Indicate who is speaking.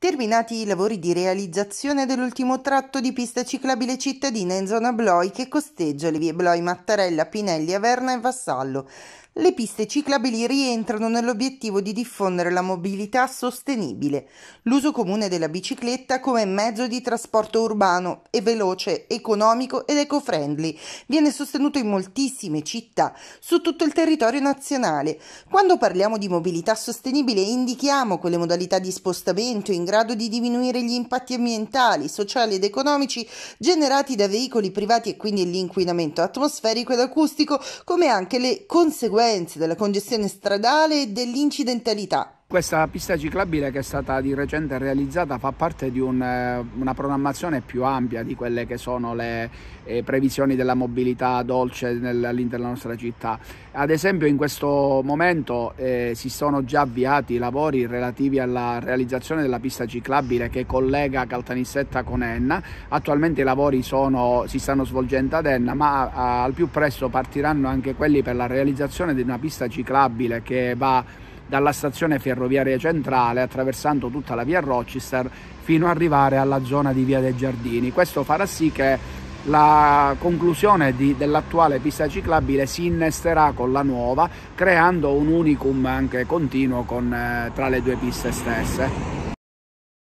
Speaker 1: terminati i lavori di realizzazione dell'ultimo tratto di pista ciclabile cittadina in zona Bloi che costeggia le vie Bloi Mattarella, Pinelli, Averna e Vassallo. Le piste ciclabili rientrano nell'obiettivo di diffondere la mobilità sostenibile, l'uso comune della bicicletta come mezzo di trasporto urbano e veloce, economico ed eco-friendly. Viene sostenuto in moltissime città su tutto il territorio nazionale. Quando parliamo di mobilità sostenibile indichiamo quelle modalità di spostamento in grado di diminuire gli impatti ambientali, sociali ed economici generati da veicoli privati e quindi l'inquinamento atmosferico ed acustico, come anche le conseguenze della congestione stradale e dell'incidentalità.
Speaker 2: Questa pista ciclabile che è stata di recente realizzata fa parte di un, eh, una programmazione più ampia di quelle che sono le eh, previsioni della mobilità dolce nel, all'interno della nostra città. Ad esempio in questo momento eh, si sono già avviati i lavori relativi alla realizzazione della pista ciclabile che collega Caltanissetta con Enna. Attualmente i lavori sono, si stanno svolgendo ad Enna ma a, eh, al più presto partiranno anche quelli per la realizzazione di una pista ciclabile che va dalla stazione ferroviaria centrale attraversando tutta la via Rochester fino ad arrivare alla zona di via dei Giardini. Questo farà sì che la conclusione dell'attuale pista ciclabile si innesterà con la nuova
Speaker 1: creando un unicum anche continuo con, eh, tra le due piste stesse.